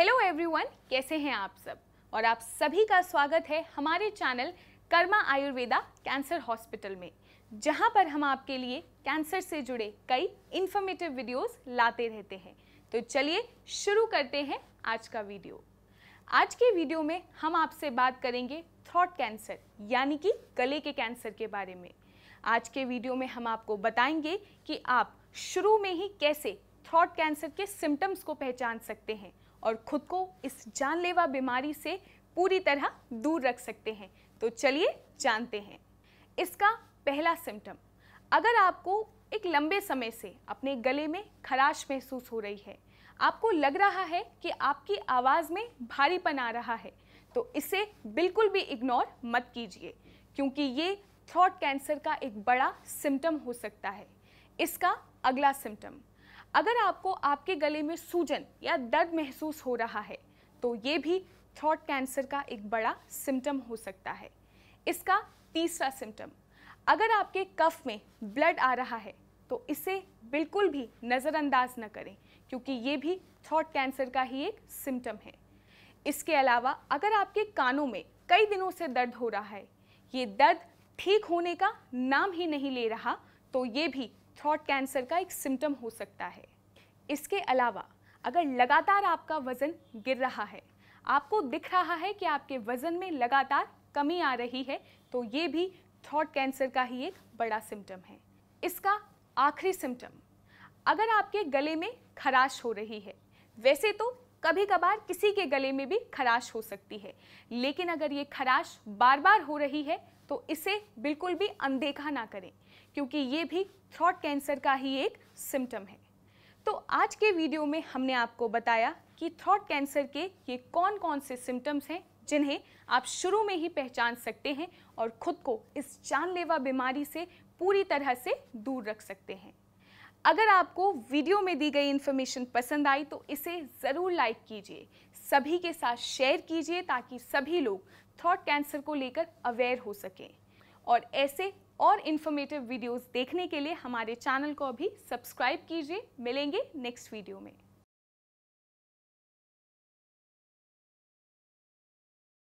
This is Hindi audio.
हेलो एवरीवन कैसे हैं आप सब और आप सभी का स्वागत है हमारे channel Karma Ayurveda cancer hospital में जहां पर हम आपके लिए कैंसर से जुड़े कई इन्फॉर्मेटिव वीडियोस लाते रहते हैं तो चलिए शुरू करते हैं आज का वीडियो आज के वीडियो में हम आपसे बात करेंगे थ्रॉट कैंसर यानी कि गले के कैंसर के बारे में आज के वीडियो में हम आपको बताएंगे कि आप शुरू में ही कैसे थ्रॉट कैंसर के सिम्टम्स को पहचान सकते हैं और खुद को इस जानलेवा बीमारी से पूरी तरह दूर रख सकते हैं तो चलिए जानते हैं इसका पहला सिम्टम अगर आपको एक लंबे समय से अपने गले में खराश महसूस हो रही है आपको लग रहा है कि आपकी आवाज़ में भारीपन आ रहा है तो इसे बिल्कुल भी इग्नोर मत कीजिए क्योंकि ये थ्रोट कैंसर का एक बड़ा सिम्टम हो सकता है इसका अगला सिम्टम अगर आपको आपके गले में सूजन या दर्द महसूस हो रहा है तो ये भी थ्रॉट कैंसर का एक बड़ा सिम्टम हो सकता है इसका तीसरा सिम्टम अगर आपके कफ में ब्लड आ रहा है तो इसे बिल्कुल भी नज़रअंदाज न करें क्योंकि ये भी थ्रॉट कैंसर का ही एक सिम्टम है इसके अलावा अगर आपके कानों में कई दिनों से दर्द हो रहा है ये दर्द ठीक होने का नाम ही नहीं ले रहा तो ये भी थ्रॉट कैंसर का एक सिम्टम हो सकता है इसके अलावा अगर लगातार आपका वज़न गिर रहा है आपको दिख रहा है कि आपके वज़न में लगातार कमी आ रही है तो ये भी थ्रॉट कैंसर का ही एक बड़ा सिम्टम है इसका आखिरी सिम्टम अगर आपके गले में खराश हो रही है वैसे तो कभी कभार किसी के गले में भी खराश हो सकती है लेकिन अगर ये खराश बार बार हो रही है तो इसे बिल्कुल भी अनदेखा ना करें क्योंकि ये भी थ्रॉट कैंसर का ही एक सिम्टम है तो आज के वीडियो में हमने आपको बताया कि थ्रॉट कैंसर के ये कौन कौन से सिम्टम्स हैं जिन्हें आप शुरू में ही पहचान सकते हैं और ख़ुद को इस जानलेवा बीमारी से पूरी तरह से दूर रख सकते हैं अगर आपको वीडियो में दी गई इन्फॉर्मेशन पसंद आई तो इसे ज़रूर लाइक कीजिए सभी के साथ शेयर कीजिए ताकि सभी लोग थ्रॉट कैंसर को लेकर अवेयर हो सकें और ऐसे और इन्फॉर्मेटिव वीडियोस देखने के लिए हमारे चैनल को अभी सब्सक्राइब कीजिए मिलेंगे नेक्स्ट वीडियो में